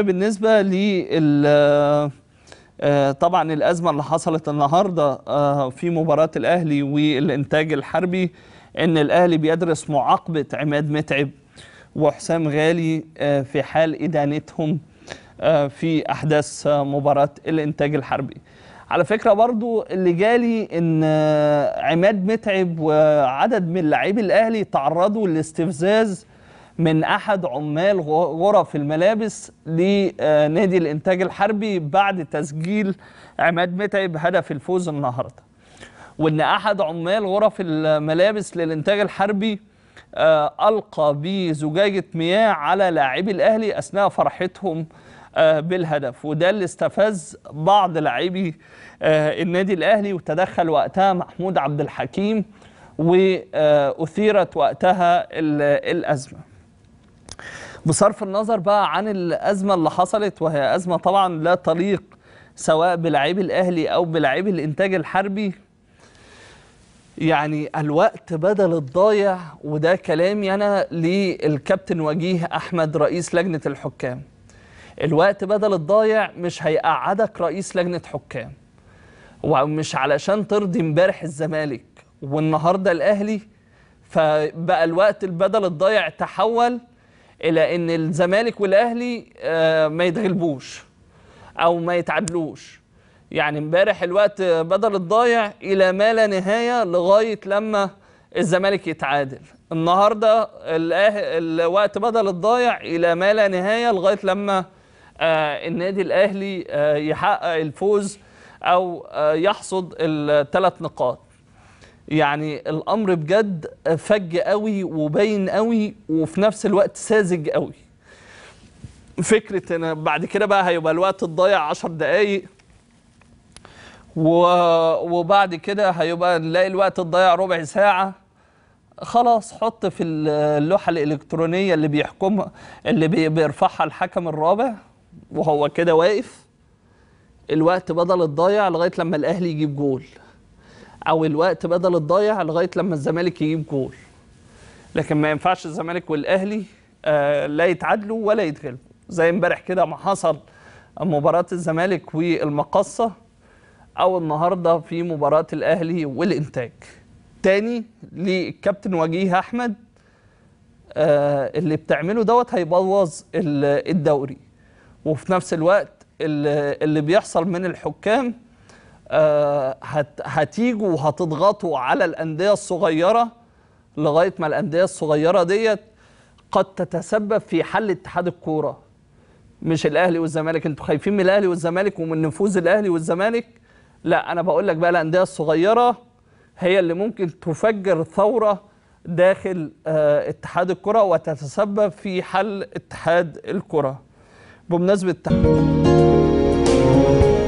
الأمر بالنسبة ل آه، طبعا الأزمة اللي حصلت النهاردة آه، في مباراة الأهلي والإنتاج الحربي إن الأهلي بيدرس معاقبة عماد متعب وحسام غالي آه، في حال إدانتهم في أحداث مباراة الإنتاج الحربي على فكرة برضو اللي جالي ان عماد متعب وعدد من لاعبي الاهلي تعرضوا لاستفزاز من احد عمال غرف الملابس لنادي الانتاج الحربي بعد تسجيل عماد متعب هدف الفوز النهارده وان احد عمال غرف الملابس للانتاج الحربي آه، القى بزجاجه مياه على لاعبي الاهلي اثناء فرحتهم آه، بالهدف وده اللي استفز بعض لاعبي آه، النادي الاهلي وتدخل وقتها محمود عبد الحكيم واثيرت وقتها الازمه بصرف النظر بقى عن الأزمة اللي حصلت وهي أزمة طبعا لا تليق سواء بلعيب الأهلي أو بلعيب الإنتاج الحربي يعني الوقت بدل الضايع وده كلامي أنا للكابتن وجيه أحمد رئيس لجنة الحكام الوقت بدل الضايع مش هيقعدك رئيس لجنة حكام ومش علشان ترضي امبارح الزمالك والنهارده الاهلي فبقى الوقت البدل الضايع تحول الى ان الزمالك والاهلي آه، ما يتغلبوش او ما يتعادلوش يعني امبارح الوقت بدل الضايع الى ما لا نهايه لغايه لما الزمالك يتعادل النهارده الوقت بدل الضايع الى ما لا نهايه لغايه لما آه، النادي الاهلي آه، يحقق الفوز او يحصد الثلاث نقاط يعني الامر بجد فج قوي وباين قوي وفي نفس الوقت ساذج قوي فكره ان بعد كده بقى هيبقى الوقت الضايع 10 دقائق وبعد كده هيبقى نلاقي الوقت الضايع ربع ساعه خلاص حط في اللوحه الالكترونيه اللي بيحكمها اللي بيرفعها الحكم الرابع وهو كده واقف الوقت بدل الضايع لغايه لما الاهلي يجيب جول او الوقت بدل الضايع لغايه لما الزمالك يجيب جول لكن ما ينفعش الزمالك والاهلي آه لا يتعادلوا ولا يتغلبوا زي امبارح كده ما حصل مباراه الزمالك والمقصه او النهارده في مباراه الاهلي والانتاج تاني للكابتن وجيه احمد آه اللي بتعمله دوت هيبوظ الدوري وفي نفس الوقت اللي بيحصل من الحكام آه، هتيجوا وهتضغطوا على الانديه الصغيره لغايه ما الانديه الصغيره ديت قد تتسبب في حل اتحاد الكوره مش الاهلي والزمالك انتوا خايفين من الاهلي والزمالك ومن نفوذ الاهلي والزمالك لا انا بقول لك بقى الانديه الصغيره هي اللي ممكن تفجر ثوره داخل آه، اتحاد الكره وتتسبب في حل اتحاد الكره بمناسبه